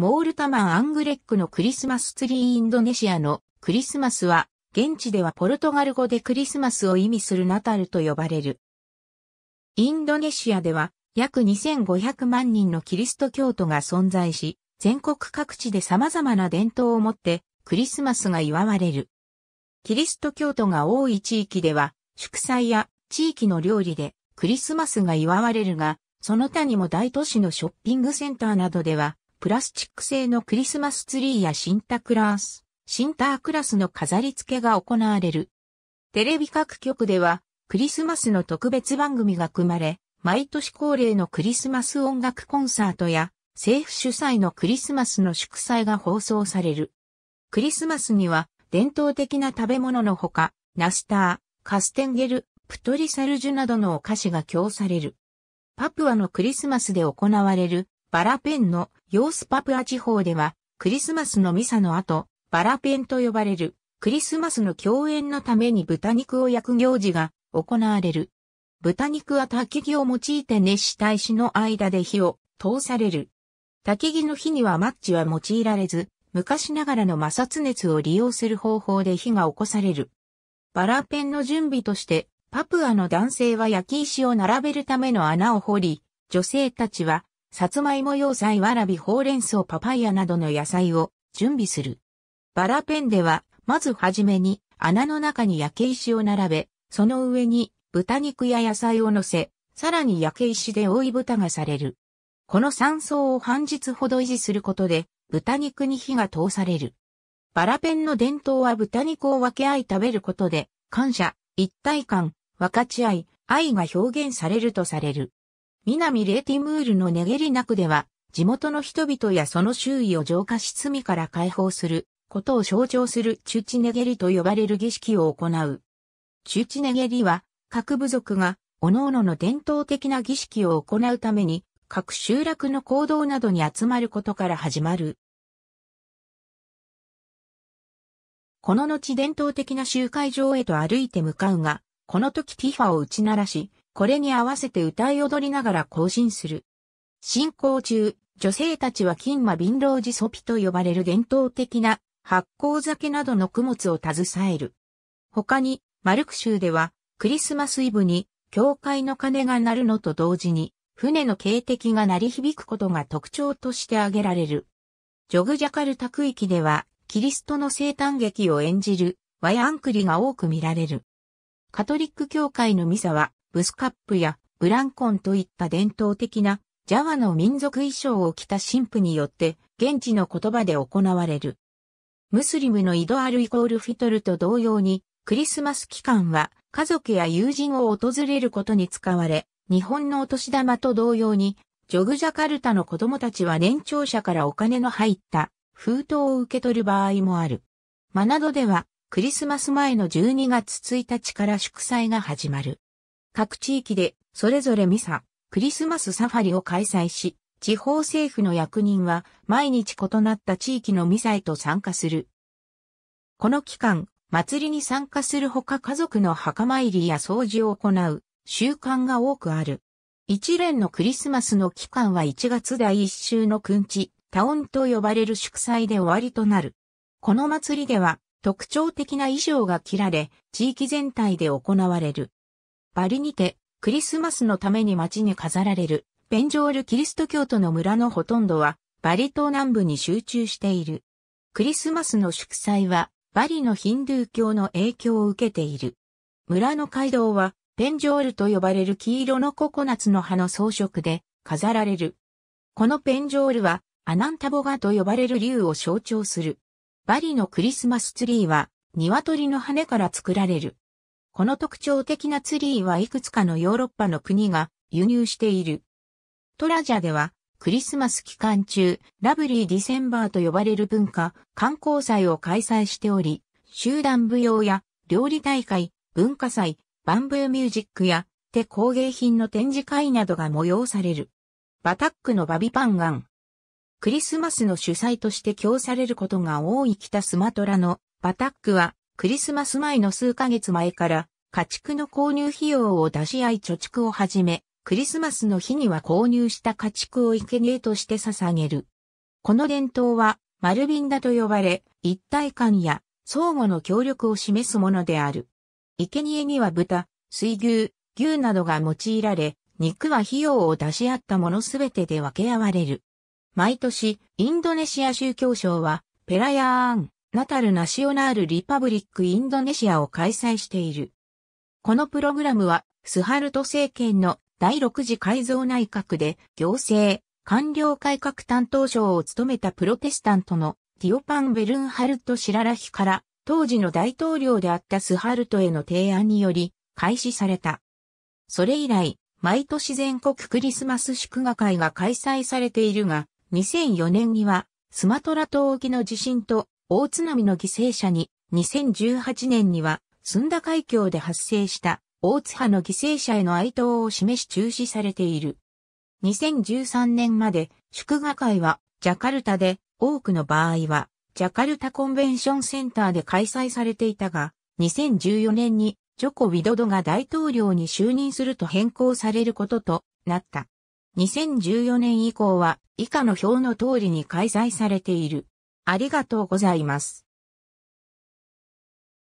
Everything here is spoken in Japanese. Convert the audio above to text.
モールタマン・アングレックのクリスマスツリーインドネシアのクリスマスは、現地ではポルトガル語でクリスマスを意味するナタルと呼ばれる。インドネシアでは約2500万人のキリスト教徒が存在し、全国各地で様々な伝統を持ってクリスマスが祝われる。キリスト教徒が多い地域では、祝祭や地域の料理でクリスマスが祝われるが、その他にも大都市のショッピングセンターなどではプラスチック製のクリスマスツリーやシンタクラース、シンタークラスの飾り付けが行われる。テレビ各局では、クリスマスの特別番組が組まれ、毎年恒例のクリスマス音楽コンサートや、政府主催のクリスマスの祝祭が放送される。クリスマスには、伝統的な食べ物のほか、ナスター、カステンゲル、プトリサルジュなどのお菓子が供される。パプアのクリスマスで行われるバラペンのヨースパプア地方では、クリスマスのミサの後、バラペンと呼ばれる、クリスマスの共演のために豚肉を焼く行事が行われる。豚肉は焚き木を用いて熱した石の間で火を通される。焚き木の火にはマッチは用いられず、昔ながらの摩擦熱を利用する方法で火が起こされる。バラペンの準備として、パプアの男性は焼き石を並べるための穴を掘り、女性たちはさつまいも要塞わらびほうれん草パパイヤなどの野菜を準備する。バラペンでは、まずはじめに穴の中に焼け石を並べ、その上に豚肉や野菜を乗せ、さらに焼け石で覆い豚がされる。この3層を半日ほど維持することで、豚肉に火が通される。バラペンの伝統は豚肉を分け合い食べることで、感謝、一体感、分かち合い、愛が表現されるとされる。南レーティムールのネゲリナクでは、地元の人々やその周囲を浄化し罪から解放することを象徴するチュチネゲリと呼ばれる儀式を行う。チュチネゲリは、各部族が、各々の伝統的な儀式を行うために、各集落の行動などに集まることから始まる。この後伝統的な集会場へと歩いて向かうが、この時ティファを打ち鳴らし、これに合わせて歌い踊りながら行進する。進行中、女性たちは金馬貧老寺ソピと呼ばれる伝統的な発酵酒などの供物を携える。他に、マルク州では、クリスマスイブに、教会の鐘が鳴るのと同時に、船の警笛が鳴り響くことが特徴として挙げられる。ジョグジャカルタ区域では、キリストの生誕劇を演じる、ワヤンクリが多く見られる。カトリック教会のミサは、ブスカップやブランコンといった伝統的なジャワの民族衣装を着た神父によって現地の言葉で行われる。ムスリムのイドアルイコールフィトルと同様にクリスマス期間は家族や友人を訪れることに使われ、日本のお年玉と同様にジョグジャカルタの子供たちは年長者からお金の入った封筒を受け取る場合もある。マナドではクリスマス前の12月1日から祝祭が始まる。各地域でそれぞれミサ、クリスマスサファリを開催し、地方政府の役人は毎日異なった地域のミサへと参加する。この期間、祭りに参加するほか家族の墓参りや掃除を行う習慣が多くある。一連のクリスマスの期間は1月第1週のくんち、タオンと呼ばれる祝祭で終わりとなる。この祭りでは特徴的な衣装が着られ、地域全体で行われる。バリにて、クリスマスのために街に飾られる、ベンジョールキリスト教徒の村のほとんどは、バリ島南部に集中している。クリスマスの祝祭は、バリのヒンドゥー教の影響を受けている。村の街道は、ペンジョールと呼ばれる黄色のココナツの葉の装飾で飾られる。このペンジョールはアナンタボガと呼ばれる竜を象徴する。バリのクリスマスツリーは鶏の羽から作られる。この特徴的なツリーはいくつかのヨーロッパの国が輸入している。トラジャでは、クリスマス期間中、ラブリー・ディセンバーと呼ばれる文化、観光祭を開催しており、集団舞踊や料理大会、文化祭、バンブーミュージックや手工芸品の展示会などが催される。バタックのバビパンガン。クリスマスの主催として供されることが多い北スマトラのバタックはクリスマス前の数ヶ月前から家畜の購入費用を出し合い貯蓄を始め、クリスマスの日には購入した家畜を生贄として捧げる。この伝統は、マルビンダと呼ばれ、一体感や相互の協力を示すものである。生贄には豚、水牛、牛などが用いられ、肉は費用を出し合ったものすべてで分け合われる。毎年、インドネシア宗教省は、ペラヤーン、ナタル・ナシオナール・リパブリック・インドネシアを開催している。このプログラムは、スハルト政権の第6次改造内閣で、行政、官僚改革担当省を務めたプロテスタントのティオパン・ベルンハルト・シララヒから、当時の大統領であったスハルトへの提案により、開始された。それ以来、毎年全国クリスマス祝賀会が開催されているが、2004年には、スマトラ島沖の地震と大津波の犠牲者に、2018年には、寸田海峡で発生した大津波の犠牲者への哀悼を示し中止されている。2013年まで祝賀会はジャカルタで多くの場合はジャカルタコンベンションセンターで開催されていたが2014年にジョコ・ウィドドが大統領に就任すると変更されることとなった。2014年以降は以下の表の通りに開催されている。ありがとうございます。